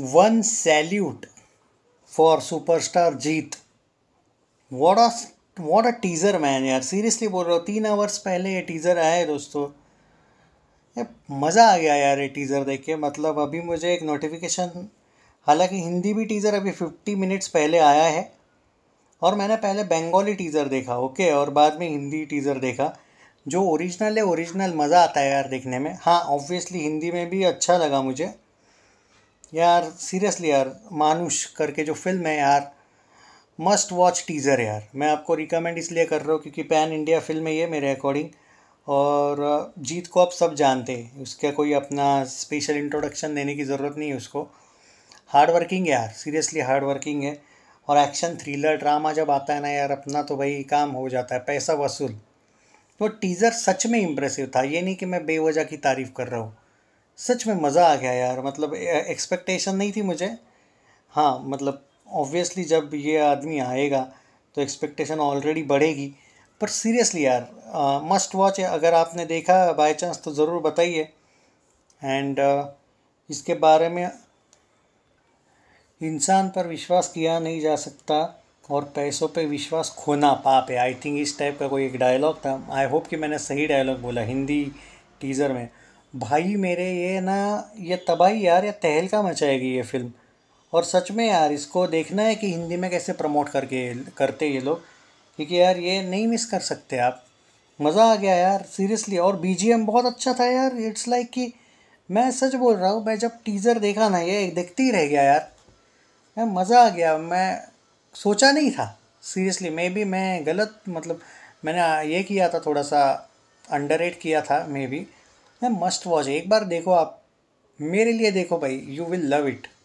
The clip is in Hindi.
one salute for superstar Jeet what a what a teaser man यार सीरियसली बोल रहा हूँ तीन आवर्स पहले ये टीज़र आया है दोस्तों मज़ा आ गया यार ये टीज़र देख के मतलब अभी मुझे एक नोटिफिकेशन हालांकि हिंदी भी टीज़र अभी फिफ्टी मिनट्स पहले आया है और मैंने पहले बंगाली टीज़र देखा ओके और बाद में हिंदी टीज़र देखा जो ओरिजिनल है ओरिजिनल मज़ा आता है यार देखने में हाँ ऑब्वियसली हिंदी में भी अच्छा लगा मुझे यार सीरियसली यार मानुष करके जो फिल्म है यार मस्ट वॉच टीज़र यार मैं आपको रिकमेंड इसलिए कर रहा हूँ क्योंकि पैन इंडिया फिल्म है ये मेरे अकॉर्डिंग और जीत को आप सब जानते हैं उसका कोई अपना स्पेशल इंट्रोडक्शन देने की ज़रूरत नहीं है उसको हार्ड वर्किंग यार सीरियसली हार्ड वर्किंग है और एक्शन थ्रिलर ड्रामा जब आता है ना यार अपना तो भाई काम हो जाता है पैसा वसूल तो टीज़र सच में इम्प्रेसिव था ये नहीं कि मैं बेवजह की तारीफ़ कर रहा हूँ सच में मज़ा आ गया यार मतलब एक्सपेक्टेशन नहीं थी मुझे हाँ मतलब ऑब्वियसली जब ये आदमी आएगा तो एक्सपेक्टेशन ऑलरेडी बढ़ेगी पर सीरियसली यार मस्ट वॉच है अगर आपने देखा बाय चांस तो ज़रूर बताइए एंड uh, इसके बारे में इंसान पर विश्वास किया नहीं जा सकता और पैसों पे विश्वास खोना पाप है आई थिंक इस टाइप का कोई एक डायलॉग था आई होप कि मैंने सही डायलॉग बोला हिंदी टीज़र में भाई मेरे ये ना ये तबाही यार ये तहलका मचाएगी ये फिल्म और सच में यार इसको देखना है कि हिंदी में कैसे प्रमोट करके करते ये लोग क्योंकि यार ये नहीं मिस कर सकते आप मज़ा आ गया यार सीरियसली और बीजीएम बहुत अच्छा था यार इट्स लाइक कि मैं सच बोल रहा हूँ मैं जब टीज़र देखा ना ये देखते ही रह गया यार मैं मज़ा आ गया मैं सोचा नहीं था सीरियसली मे बी मैं गलत मतलब मैंने ये किया था थोड़ा सा अंडर किया था मे बी है मस्ट वॉच एक बार देखो आप मेरे लिए देखो भाई यू विल लव इट